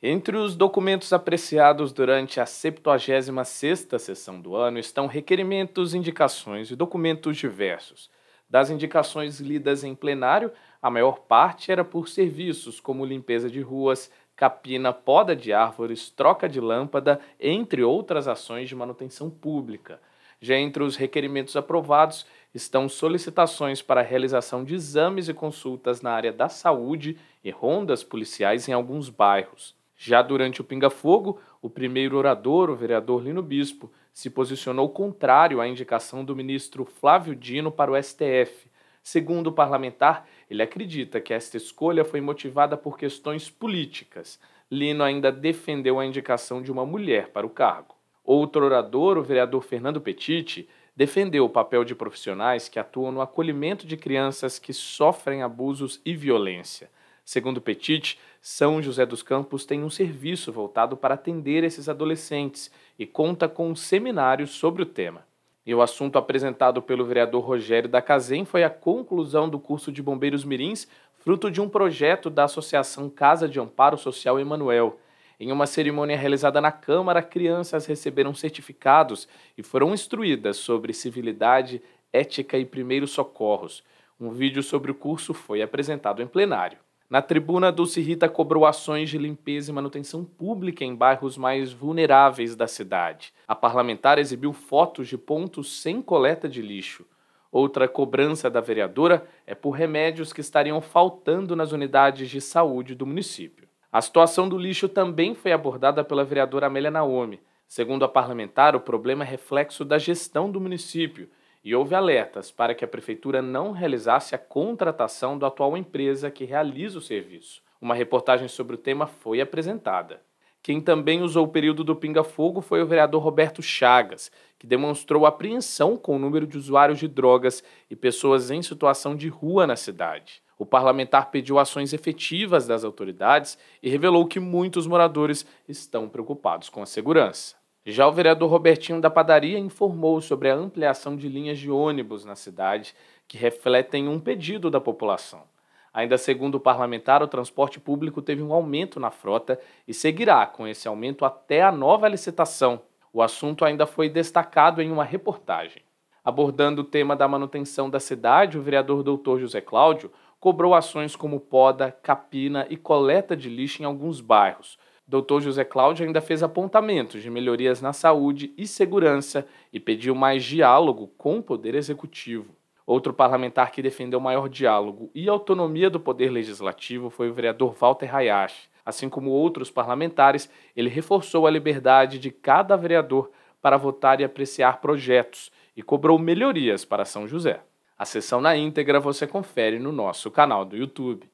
Entre os documentos apreciados durante a 76ª sessão do ano estão requerimentos, indicações e documentos diversos. Das indicações lidas em plenário, a maior parte era por serviços como limpeza de ruas, capina, poda de árvores, troca de lâmpada, entre outras ações de manutenção pública. Já entre os requerimentos aprovados estão solicitações para a realização de exames e consultas na área da saúde e rondas policiais em alguns bairros. Já durante o Pinga Fogo, o primeiro orador, o vereador Lino Bispo, se posicionou contrário à indicação do ministro Flávio Dino para o STF. Segundo o parlamentar, ele acredita que esta escolha foi motivada por questões políticas. Lino ainda defendeu a indicação de uma mulher para o cargo. Outro orador, o vereador Fernando Petiti, defendeu o papel de profissionais que atuam no acolhimento de crianças que sofrem abusos e violência. Segundo Petit, São José dos Campos tem um serviço voltado para atender esses adolescentes e conta com um seminário sobre o tema. E o assunto apresentado pelo vereador Rogério da Cazem foi a conclusão do curso de Bombeiros Mirins, fruto de um projeto da Associação Casa de Amparo Social Emanuel. Em uma cerimônia realizada na Câmara, crianças receberam certificados e foram instruídas sobre civilidade, ética e primeiros socorros. Um vídeo sobre o curso foi apresentado em plenário. Na tribuna, Dulce Rita cobrou ações de limpeza e manutenção pública em bairros mais vulneráveis da cidade. A parlamentar exibiu fotos de pontos sem coleta de lixo. Outra cobrança da vereadora é por remédios que estariam faltando nas unidades de saúde do município. A situação do lixo também foi abordada pela vereadora Amélia Naomi. Segundo a parlamentar, o problema é reflexo da gestão do município, e houve alertas para que a prefeitura não realizasse a contratação da atual empresa que realiza o serviço. Uma reportagem sobre o tema foi apresentada. Quem também usou o período do pinga-fogo foi o vereador Roberto Chagas, que demonstrou apreensão com o número de usuários de drogas e pessoas em situação de rua na cidade. O parlamentar pediu ações efetivas das autoridades e revelou que muitos moradores estão preocupados com a segurança. Já o vereador Robertinho da Padaria informou sobre a ampliação de linhas de ônibus na cidade, que refletem um pedido da população. Ainda segundo o parlamentar, o transporte público teve um aumento na frota e seguirá com esse aumento até a nova licitação. O assunto ainda foi destacado em uma reportagem. Abordando o tema da manutenção da cidade, o vereador doutor José Cláudio cobrou ações como poda, capina e coleta de lixo em alguns bairros, Dr. José Cláudio ainda fez apontamentos de melhorias na saúde e segurança e pediu mais diálogo com o Poder Executivo. Outro parlamentar que defendeu maior diálogo e autonomia do Poder Legislativo foi o vereador Walter Hayashi. Assim como outros parlamentares, ele reforçou a liberdade de cada vereador para votar e apreciar projetos e cobrou melhorias para São José. A sessão na íntegra você confere no nosso canal do YouTube.